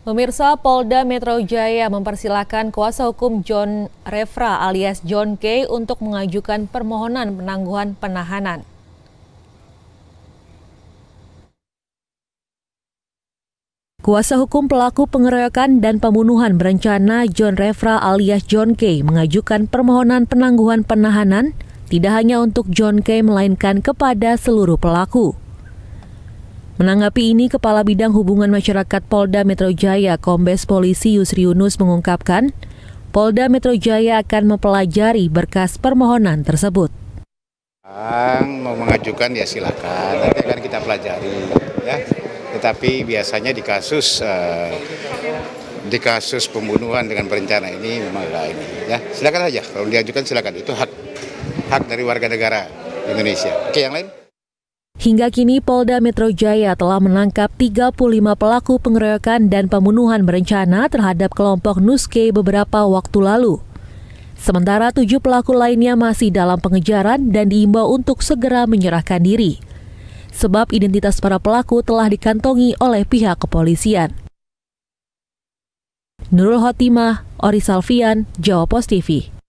Pemirsa Polda Metro Jaya mempersilahkan kuasa hukum John Refra alias John K untuk mengajukan permohonan penangguhan penahanan. Kuasa hukum pelaku pengeroyokan dan pembunuhan berencana John Refra alias John K mengajukan permohonan penangguhan penahanan tidak hanya untuk John K melainkan kepada seluruh pelaku. Menanggapi ini, Kepala Bidang Hubungan Masyarakat Polda Metro Jaya, Kombes Polisi Yusri Yunus mengungkapkan, Polda Metro Jaya akan mempelajari berkas permohonan tersebut. Yang mau mengajukan ya silakan, nanti akan kita pelajari ya. Tetapi biasanya di kasus eh, di kasus pembunuhan dengan perencana ini memang ini. ya. Silakan aja kalau diajukan silakan itu hak hak dari warga negara Indonesia. Oke yang lain. Hingga kini Polda Metro Jaya telah menangkap 35 pelaku pengeroyokan dan pembunuhan berencana terhadap kelompok Nuske beberapa waktu lalu. Sementara tujuh pelaku lainnya masih dalam pengejaran dan diimbau untuk segera menyerahkan diri. Sebab identitas para pelaku telah dikantongi oleh pihak kepolisian. Nurul Hotimah, Ori Salvian, Jawa Post TV.